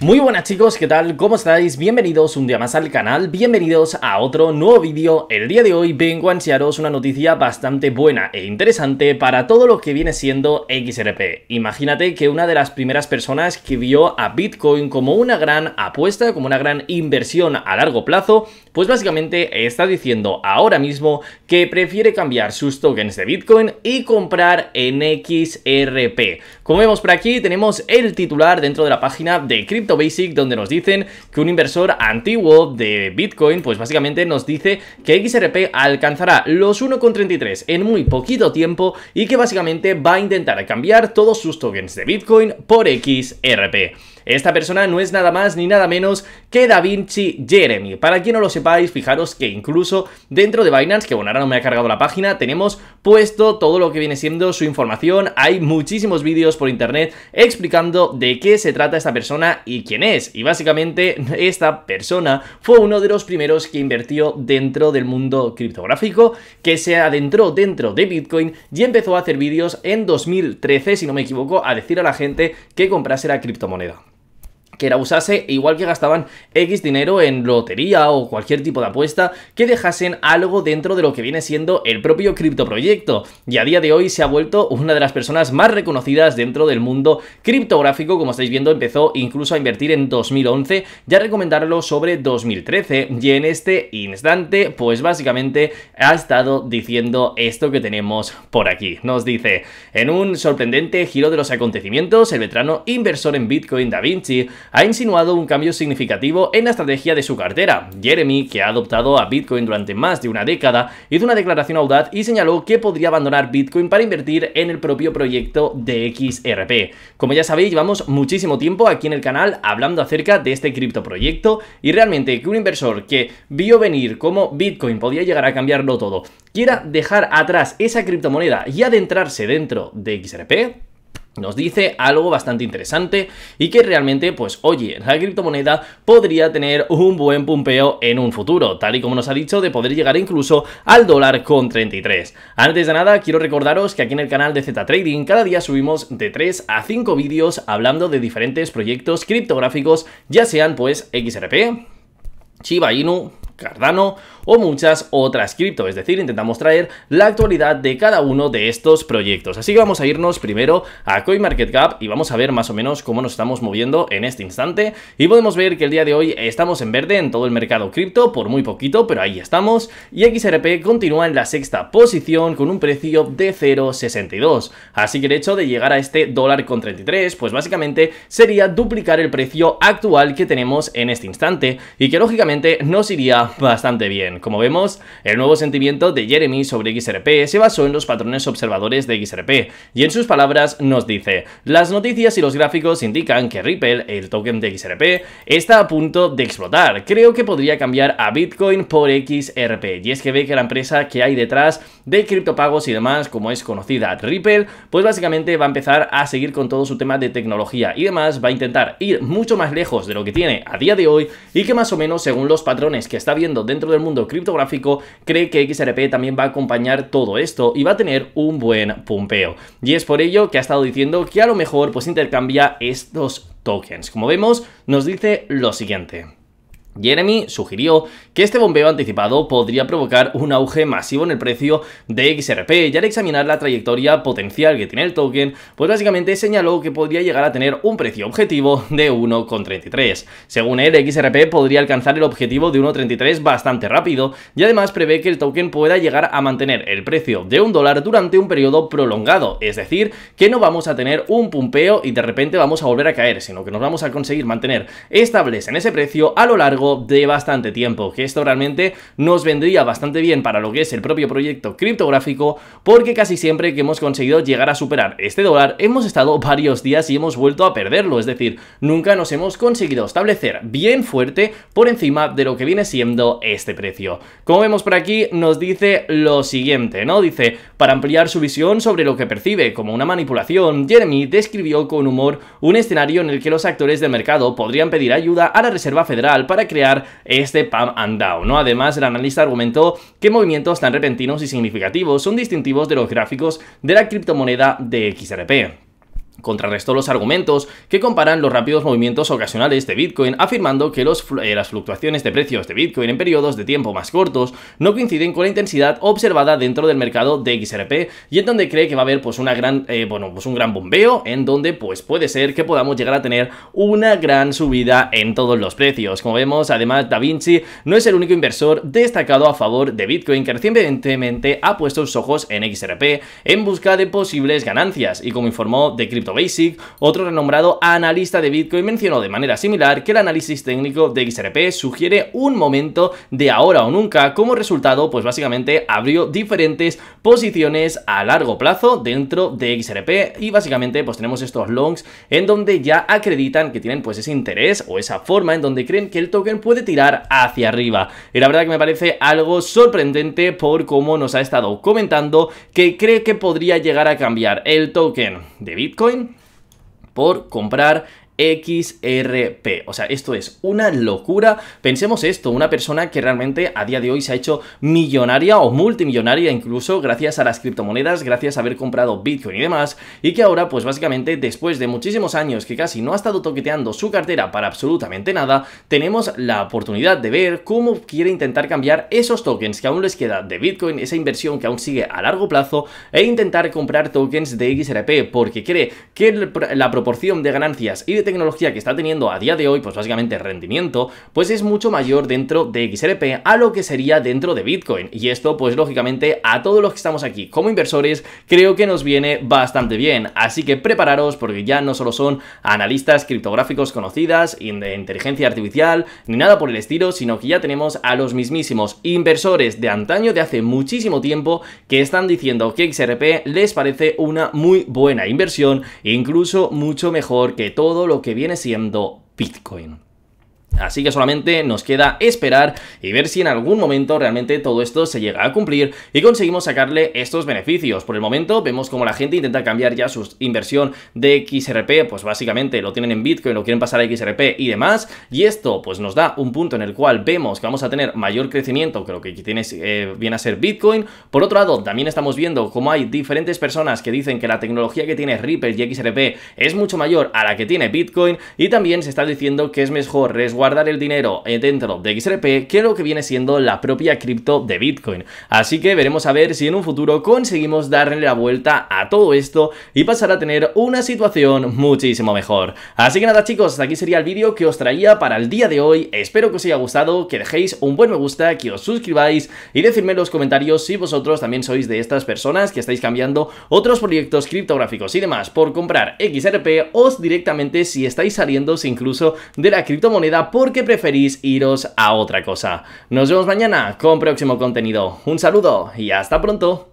Muy buenas chicos, ¿qué tal? ¿Cómo estáis? Bienvenidos un día más al canal, bienvenidos a otro nuevo vídeo. El día de hoy vengo a enseñaros una noticia bastante buena e interesante para todo lo que viene siendo XRP. Imagínate que una de las primeras personas que vio a Bitcoin como una gran apuesta, como una gran inversión a largo plazo, pues básicamente está diciendo ahora mismo que prefiere cambiar sus tokens de Bitcoin y comprar en XRP. Como vemos por aquí, tenemos el titular dentro de la página de Crypto Basic donde nos dicen que un inversor antiguo de Bitcoin pues básicamente nos dice que XRP alcanzará los 1,33 en muy poquito tiempo y que básicamente va a intentar cambiar todos sus tokens de Bitcoin por XRP. Esta persona no es nada más ni nada menos que Da Vinci Jeremy. Para quien no lo sepáis, fijaros que incluso dentro de Binance, que bueno, ahora no me ha cargado la página, tenemos puesto todo lo que viene siendo su información. Hay muchísimos vídeos por internet explicando de qué se trata esta persona y quién es. Y básicamente esta persona fue uno de los primeros que invirtió dentro del mundo criptográfico, que se adentró dentro de Bitcoin y empezó a hacer vídeos en 2013, si no me equivoco, a decir a la gente que comprase la criptomoneda que la usase e igual que gastaban X dinero en lotería o cualquier tipo de apuesta, que dejasen algo dentro de lo que viene siendo el propio criptoproyecto. Y a día de hoy se ha vuelto una de las personas más reconocidas dentro del mundo criptográfico, como estáis viendo, empezó incluso a invertir en 2011 y a recomendarlo sobre 2013. Y en este instante, pues básicamente ha estado diciendo esto que tenemos por aquí. Nos dice, en un sorprendente giro de los acontecimientos, el veterano inversor en Bitcoin Da Vinci ha insinuado un cambio significativo en la estrategia de su cartera. Jeremy, que ha adoptado a Bitcoin durante más de una década, hizo una declaración audaz y señaló que podría abandonar Bitcoin para invertir en el propio proyecto de XRP. Como ya sabéis, llevamos muchísimo tiempo aquí en el canal hablando acerca de este criptoproyecto y realmente que un inversor que vio venir cómo Bitcoin podía llegar a cambiarlo todo, quiera dejar atrás esa criptomoneda y adentrarse dentro de XRP, nos dice algo bastante interesante y que realmente, pues oye, la criptomoneda podría tener un buen pumpeo en un futuro, tal y como nos ha dicho, de poder llegar incluso al dólar con 33. Antes de nada, quiero recordaros que aquí en el canal de Z Trading cada día subimos de 3 a 5 vídeos hablando de diferentes proyectos criptográficos, ya sean pues XRP, Shiba Inu, Cardano o muchas otras cripto, es decir, intentamos traer la actualidad de cada uno de estos proyectos. Así que vamos a irnos primero a CoinMarketCap y vamos a ver más o menos cómo nos estamos moviendo en este instante y podemos ver que el día de hoy estamos en verde en todo el mercado cripto, por muy poquito, pero ahí estamos y XRP continúa en la sexta posición con un precio de 0.62. Así que el hecho de llegar a este dólar con 33, pues básicamente sería duplicar el precio actual que tenemos en este instante y que lógicamente nos iría bastante bien. Como vemos, el nuevo sentimiento de Jeremy sobre XRP se basó en los patrones observadores de XRP, y en sus palabras nos dice, las noticias y los gráficos indican que Ripple, el token de XRP, está a punto de explotar. Creo que podría cambiar a Bitcoin por XRP, y es que ve que la empresa que hay detrás de criptopagos y demás, como es conocida Ripple, pues básicamente va a empezar a seguir con todo su tema de tecnología y demás, va a intentar ir mucho más lejos de lo que tiene a día de hoy y que más o menos según los patrones que está viendo dentro del mundo criptográfico, cree que XRP también va a acompañar todo esto y va a tener un buen pumpeo. Y es por ello que ha estado diciendo que a lo mejor pues intercambia estos tokens. Como vemos, nos dice lo siguiente. Jeremy sugirió que este bombeo anticipado podría provocar un auge masivo en el precio de XRP y al examinar la trayectoria potencial que tiene el token, pues básicamente señaló que podría llegar a tener un precio objetivo de 1,33. Según él, XRP podría alcanzar el objetivo de 1,33 bastante rápido y además prevé que el token pueda llegar a mantener el precio de un dólar durante un periodo prolongado, es decir, que no vamos a tener un pumpeo y de repente vamos a volver a caer, sino que nos vamos a conseguir mantener estables en ese precio a lo largo de bastante tiempo, que esto realmente nos vendría bastante bien para lo que es el propio proyecto criptográfico, porque casi siempre que hemos conseguido llegar a superar este dólar, hemos estado varios días y hemos vuelto a perderlo, es decir, nunca nos hemos conseguido establecer bien fuerte por encima de lo que viene siendo este precio. Como vemos por aquí, nos dice lo siguiente, ¿no? Dice, para ampliar su visión sobre lo que percibe como una manipulación, Jeremy describió con humor un escenario en el que los actores del mercado podrían pedir ayuda a la Reserva Federal para que este pump and down, ¿no? Además, el analista argumentó que movimientos tan repentinos y significativos son distintivos de los gráficos de la criptomoneda de XRP. Contrarrestó los argumentos que comparan los rápidos movimientos ocasionales de Bitcoin, afirmando que eh, las fluctuaciones de precios de Bitcoin en periodos de tiempo más cortos no coinciden con la intensidad observada dentro del mercado de XRP, y en donde cree que va a haber pues, una gran, eh, bueno, pues un gran bombeo, en donde pues, puede ser que podamos llegar a tener una gran subida en todos los precios. Como vemos, además, Da Vinci no es el único inversor destacado a favor de Bitcoin que recientemente ha puesto sus ojos en XRP en busca de posibles ganancias, y como informó de Basic, otro renombrado analista de Bitcoin mencionó de manera similar que el análisis técnico de XRP sugiere un momento de ahora o nunca, como resultado pues básicamente abrió diferentes posiciones a largo plazo dentro de XRP y básicamente pues tenemos estos longs en donde ya acreditan que tienen pues ese interés o esa forma en donde creen que el token puede tirar hacia arriba. Y la verdad que me parece algo sorprendente por cómo nos ha estado comentando que cree que podría llegar a cambiar el token de Bitcoin por comprar XRP. O sea, esto es una locura. Pensemos esto, una persona que realmente a día de hoy se ha hecho millonaria o multimillonaria incluso gracias a las criptomonedas, gracias a haber comprado Bitcoin y demás, y que ahora pues básicamente después de muchísimos años que casi no ha estado toqueteando su cartera para absolutamente nada, tenemos la oportunidad de ver cómo quiere intentar cambiar esos tokens que aún les queda de Bitcoin, esa inversión que aún sigue a largo plazo, e intentar comprar tokens de XRP porque cree que la proporción de ganancias y de tecnología que está teniendo a día de hoy, pues básicamente rendimiento, pues es mucho mayor dentro de XRP a lo que sería dentro de Bitcoin. Y esto, pues lógicamente, a todos los que estamos aquí como inversores, creo que nos viene bastante bien. Así que prepararos porque ya no solo son analistas criptográficos conocidas, de inteligencia artificial, ni nada por el estilo, sino que ya tenemos a los mismísimos inversores de antaño de hace muchísimo tiempo que están diciendo que XRP les parece una muy buena inversión, incluso mucho mejor que todo lo que viene siendo Bitcoin. Así que solamente nos queda esperar y ver si en algún momento realmente todo esto se llega a cumplir y conseguimos sacarle estos beneficios. Por el momento vemos como la gente intenta cambiar ya su inversión de XRP, pues básicamente lo tienen en Bitcoin, lo quieren pasar a XRP y demás. Y esto pues nos da un punto en el cual vemos que vamos a tener mayor crecimiento que lo que tiene, eh, viene a ser Bitcoin. Por otro lado, también estamos viendo cómo hay diferentes personas que dicen que la tecnología que tiene Ripple y XRP es mucho mayor a la que tiene Bitcoin y también se está diciendo que es mejor resguardar guardar el dinero eh, dentro de XRP, que lo que viene siendo la propia cripto de Bitcoin. Así que veremos a ver si en un futuro conseguimos darle la vuelta a todo esto y pasar a tener una situación muchísimo mejor. Así que nada chicos, aquí sería el vídeo que os traía para el día de hoy. Espero que os haya gustado, que dejéis un buen me gusta, que os suscribáis y decidme en los comentarios si vosotros también sois de estas personas que estáis cambiando otros proyectos criptográficos y demás por comprar XRP o directamente si estáis saliendo incluso de la criptomoneda porque preferís iros a otra cosa. Nos vemos mañana con próximo contenido. Un saludo y hasta pronto.